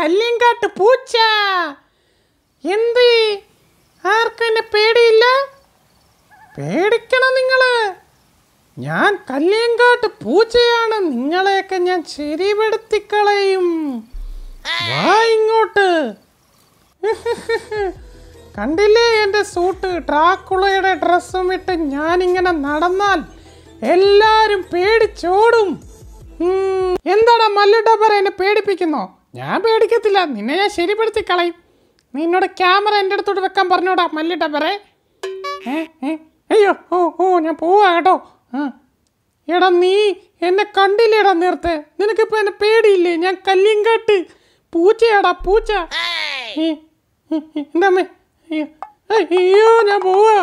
കല്ലിങ്കാട്ട് പൂച്ച എന്ത് ആർക്കെന്നെ പേടിയില്ല പേടിക്കണം നിങ്ങൾ ഞാൻ കല്ലിയങ്കാട്ട് പൂച്ചയാണ് നിങ്ങളെയൊക്കെ ഞാൻ ശരിപെടുത്തിക്കളയും വാ ഇങ്ങോട്ട് കണ്ടില്ലേ എൻ്റെ സൂട്ട് ട്രാക്കുളയുടെ ഡ്രസ്സും ഇട്ട് ഞാനിങ്ങനെ നടന്നാൽ എല്ലാവരും പേടിച്ചോടും എന്താടാ മല്ലുഡബർ എന്നെ പേടിപ്പിക്കുന്നോ ഞാൻ പേടിക്കത്തില്ല നിന്നെ ഞാൻ ശരിപ്പെടുത്തി കളയും നിന്നോട് ക്യാമറ എൻ്റെ അടുത്തോട്ട് വെക്കാൻ പറഞ്ഞോടാ മല്ലുഡബറെ അയ്യോ ഓ ഓ ഞാൻ പോവാ കേട്ടോ എടാ നീ എന്നെ കണ്ടില്ലേടാ നേരത്തെ നിനക്കിപ്പോൾ എന്നെ പേടിയില്ലേ ഞാൻ കല്ലിങ്കട്ട് പൂച്ചയാടാ പൂച്ച എന്താ അയ്യോ ഞാൻ പോവാ